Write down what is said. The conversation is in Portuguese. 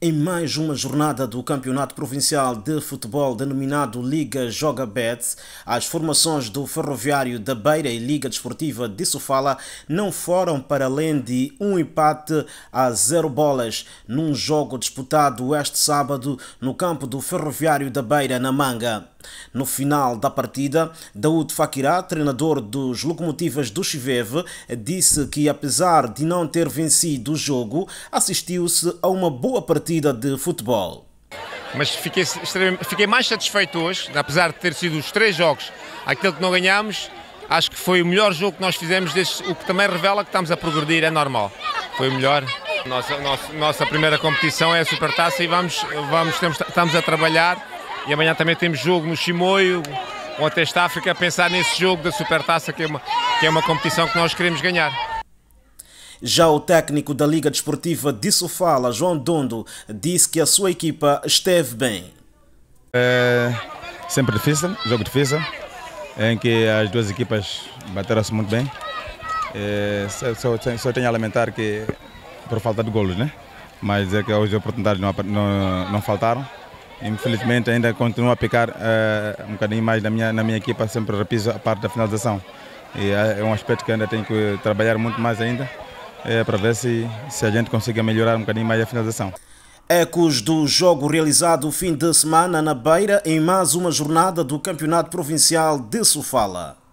Em mais uma jornada do Campeonato Provincial de Futebol denominado Liga Joga Bet, as formações do Ferroviário da Beira e Liga Desportiva de Sofala não foram para além de um empate a zero bolas num jogo disputado este sábado no campo do Ferroviário da Beira, na Manga. No final da partida, Daoud Fakirá, treinador dos Locomotivas do Chivev, disse que apesar de não ter vencido o jogo, assistiu-se a uma boa partida de futebol. Mas fiquei, fiquei mais satisfeito hoje, apesar de ter sido os três jogos aquele que não ganhámos, acho que foi o melhor jogo que nós fizemos, desde, o que também revela que estamos a progredir, é normal. Foi o melhor. Nossa, nossa, nossa primeira competição é a Supertaça e vamos, vamos, temos, estamos a trabalhar e amanhã também temos jogo no Chimoio, ou até esta África, pensar nesse jogo da Supertaça, que é, uma, que é uma competição que nós queremos ganhar. Já o técnico da Liga Desportiva de Sofala, João Dondo, disse que a sua equipa esteve bem. É sempre difícil, jogo difícil, em que as duas equipas bateram-se muito bem. É, só, só, só, tenho a lamentar que por falta de golos, né? Mas é que hoje as oportunidades não, não, não faltaram. Infelizmente ainda continuo a picar uh, um bocadinho mais na minha, na minha equipa, sempre repiso a parte da finalização. E eh, é um aspecto que ainda tenho que trabalhar muito mais ainda, é, para ver se, se a gente consegue melhorar um bocadinho mais a finalização. Ecos do jogo realizado fim de semana na Beira em mais uma jornada do Campeonato Provincial de Sofala.